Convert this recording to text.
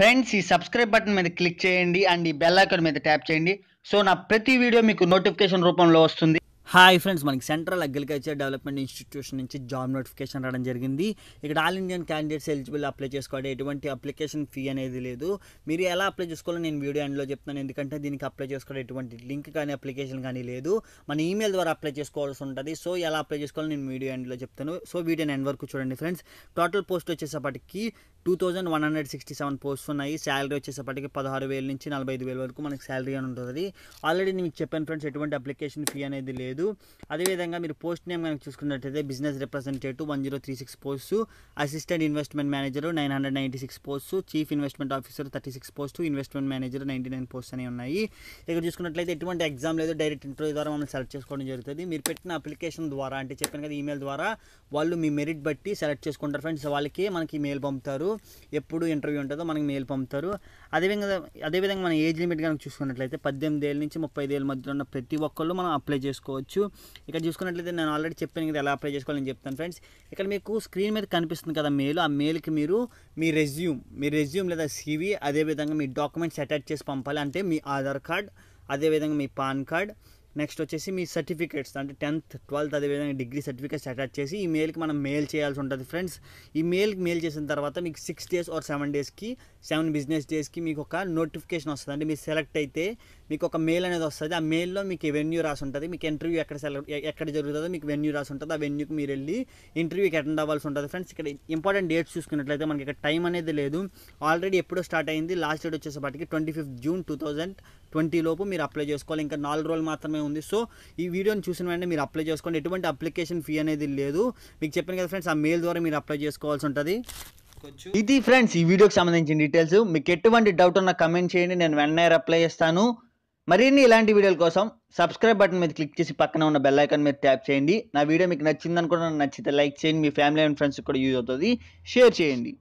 friends ఈ subscribe button మీద click చేయండి అండ్ ఈ బెల్ ఐకాన్ మీద ట్యాప్ చేయండి సో నా ప్రతి వీడియో మీకు నోటిఫికేషన్ రూపంలో వస్తుంది హాయ్ ఫ్రెండ్స్ మనకి సెంట్రల్ అగ్రికల్చర్ డెవలప్మెంట్ ఇన్స్టిట్యూషన్ నుంచి జాబ్ నోటిఫికేషన్ రావడం జరిగింది ఇక్కడ all Indian candidates eligible apply చేసుకోవాలి ఎటువంటి అప్లికేషన్ ఫీ అనేది లేదు మీరు ఎలా అప్లై చేసుకోవాలో నేను వీడియో ఎండ్లో చెప్తాను ఎందుకంటే దీనికి అప్లై చేసుకోవడం ఎటువంటి లింక్ కానీ అప్లికేషన్ కానీ లేదు మన ఈమెయిల్ ద్వారా అప్లై చేసుకోవాల్సి ఉంటుంది సో ఎలా అప్లై చేసుకోవాలో నేను వీడియో ఎండ్లో చెప్తాను సో వీడియో ఎండ్ వరకు చూడండి ఫ్రెండ్స్ టోటల్ పోస్ట్ వచ్చేసప్పటికి two thousand one hundred sixty seven post ఉన్నాయి శాలరీ వచ్చేసప్పటికి పదహారు వేల నుంచి నలభై ఐదు వేల వరకు మనకి శాలరీ అని ఉంటుంది ఆల్రెడీ నేను చెప్పాను ఫ్రెండ్స్ ఎటువంటి అప్లికేషన్ ఫీ అనేది లేదు లేదు అదేవిధంగా మీరు పోస్ట్ నేమ్ కనుక చూసుకున్నట్లయితే business representative one zero three six post assistant investment manager nine hundred ninety six post chief investment officer thirty six post investment manager ninety nine post అనేవి ఉన్నాయి ఇక్కడ చూసుకున్నట్లయితే ఎటువంటి ఎగ్జామ్ లేదు డైరెక్ట్ ఇంటర్వ్యూ ద్వారా మనం సెలెక్ట్ చేసుకోవడం జరుగుతుంది మీరు పెట్టిన అప్లికేషన్ ద్వారా అంటే చెప్పాను కదా ఈమెయిల్ ద్వారా వాళ్ళు మీ మెరిట్ బట్టి సెలెక్ట్ చేసుకుంటారు ఫ్రెండ్స్ వాళ్ళకి మనకి మెయిల్ పంపుతారు ఎప్పుడు ఇంటర్వ్యూ ఉంటుందో మనకి మెయిల్ పంపుతారు అదేవిధంగా అదేవిధంగా మన ఏజ్ లిమిట్ కనుక చూసుకున్నట్లయితే పద్దెనిమిది ఏళ్ళ నుంచి ముప్పై ఏళ్ళ మధ్యలో ఉన్న ప్రతి ఒక్కళ్ళు మనం అప్లై చేసుకోవచ్చు చేసుకోవచ్చు ఇక్కడ చూసుకున్నట్లయితే నేను ఆల్రెడీ చెప్పాను కదా ఎలా అప్లై చేసుకోవాలని చెప్తాను ఫ్రెండ్స్ ఇక్కడ మీకు స్క్రీన్ మీద కనిపిస్తుంది కదా మెయిల్ ఆ మెయిల్కి మీరు మీ రెజ్యూమ్ మీ రెజ్యూమ్ లేదా సివి అదేవిధంగా మీ డాక్యుమెంట్స్ అటాచ్ చేసి పంపాలి అంటే మీ ఆధార్ కార్డ్ అదేవిధంగా మీ పాన్ కార్డ్ నెక్స్ట్ వచ్చేసి మీ సర్టిఫికేట్స్ అంటే టెన్త్ ట్వెల్త్ అదేవిధంగా డిగ్రీ సర్టిఫికేట్స్ అటాచ్ చేసి ఈ మెయిల్కి మనం మెయిల్ చేయాల్సి ఉంటుంది ఫ్రెండ్స్ ఈ మెయిల్కి మెయిల్ చేసిన తర్వాత మీకు సిక్స్ డేస్ ఆర్ సెవెన్ డేస్కి సెవెన్ బిజినెస్ డేస్కి మీకు ఒక నోటిఫికేషన్ వస్తుంది అంటే మీరు సెలెక్ట్ అయితే మీకు ఒక మెయిల్ అనేది వస్తుంది ఆ మెయిల్లో మీకు వెన్యూ రాసి ఉంటుంది మీకు ఇంటర్వ్యూ ఎక్కడ సెలెక్ట్ ఎక్కడ జరుగుతుందో మీకు వెన్యూ రాసి ఉంటుంది ఆ వెన్యూకి మీరు వెళ్ళి ఇంటర్వ్యూకి అటెండ్ అవ్వాల్సి ఉంటుంది ఫ్రెండ్స్ ఇక్కడ ఇంపార్టెంట్ డేట్స్ చూసుకున్నట్లయితే మనకి ఇక్కడ టైం అనేది లేదు ఆల్రెడీ ఎప్పుడో స్టార్ట్ అయింది లాస్ట్ డేట్ వచ్చేసేపటికి twenty fifth June two thousand twenty లోపు మీరు అప్లై చేసుకోవాలి ఇంకా నాలుగు రోజులు మాత్రమే మాత్రమే ఉంది సో ఈ వీడియోని చూసిన వెంటనే మీరు అప్లై చేసుకోండి ఎటువంటి అప్లికేషన్ ఫీ అనేది లేదు మీకు చెప్పాను కదా ఫ్రెండ్స్ ఆ మెయిల్ ద్వారా మీరు అప్లై చేసుకోవాల్సి ఉంటుంది ఇది ఫ్రెండ్స్ ఈ వీడియోకి సంబంధించిన డీటెయిల్స్ మీకు ఎటువంటి డౌట్ ఉన్న కమెంట్ చేయండి నేను వెంటనే అప్లై చేస్తాను మరిన్ని ఇలాంటి వీడియోల కోసం సబ్స్క్రైబ్ బటన్ మీద క్లిక్ చేసి పక్కన ఉన్న బెల్ ఐకాన్ మీద ట్యాప్ చేయండి నా వీడియో మీకు నచ్చిందనుకున్నా నచ్చితే లైక్ చేయండి మీ ఫ్యామిలీ అండ్ ఫ్రెండ్స్ కూడా యూజ్ అవుతుంది షేర్ చేయండి